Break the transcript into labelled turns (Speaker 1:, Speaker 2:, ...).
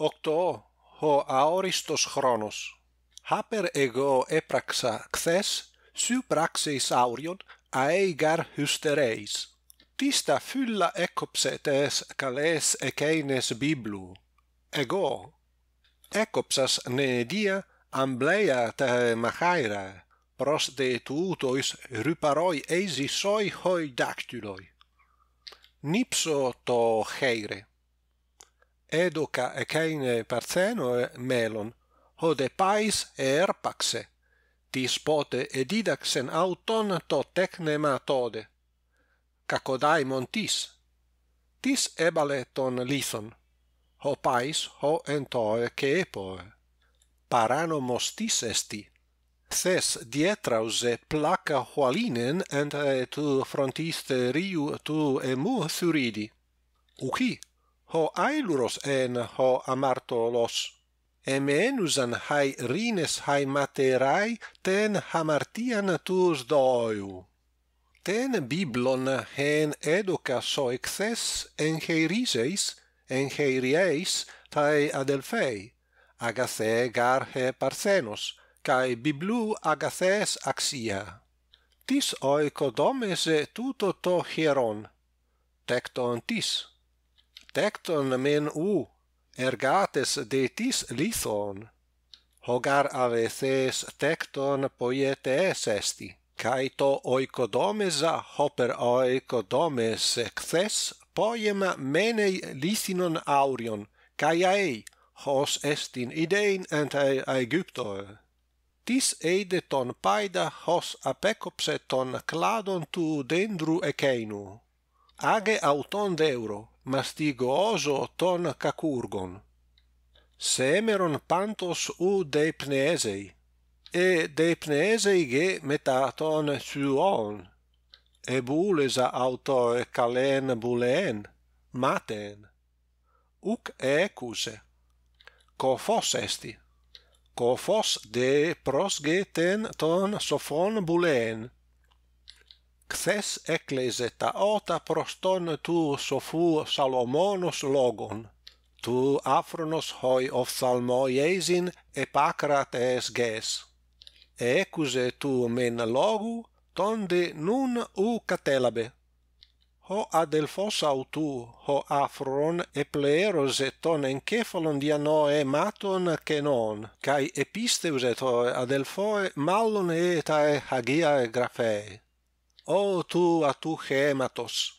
Speaker 1: Οκτώ, Ο αόριστος χρόνος. Χάπερ εγώ έπραξα χθες, σου πράξεις αύριον, αέγαρ χυστερέης. Τι στα φύλλα έκοψε τες καλές εκείνες βίβλου. Εγώ. Έκοψας νεδία αμπλέα τα μαχάιρα, προς δε τούτοις ρυπαρόι έζησόι χοι δάκτυλοι. Νύψω το χέιρε. educa ecaine parceno melon hode pais er paxe tis pote edidaxen auton to technematode cacodai montis tis ebale ton lithon ho pais ho entoe cepoe parano mostis esti Thes dietraus placa hualinen ente tu frontiste riu tu emu thuridi. Uci? ho ailuros en ho amartolos emenusan hai rines hai materai ten hamartian tus doiu ten biblon hen educa so exces en heiriseis en heirieis tai adelphei agathe garhe parthenos kai biblu agathes axia tis oikodomese tuto to hieron tecton tis tecton men u ergates de tis lithon hogar aveces tecton poietes esti kai to oikodomesa hoper oikodomes exces poiem mene lithinon aurion kai ei hos estin idein ante aegypto tis eide ton paida hos apecopse ton cladon tu dendru ekeinu age auton d'euro, mastigo ton cacurgon. Semeron pantos u depneesei, e depneesei ge metaton suon, e bulesa autoe e calen buleen, maten. Uc ecuse. Co fos esti? Co fos de prosgeten ton sofon buleen, ses eklezeta ota proston tu sofu salomonos logon tu aphronos hoi of psalmoi esin epakrates ges e kuse tu mena logu tonde nun u katelabe ho adelfos autu ho aphron e pleros eton en kefolon dianoe maton ke non kai episteuze to adelfo mallon grafei ο του ατού χέματος,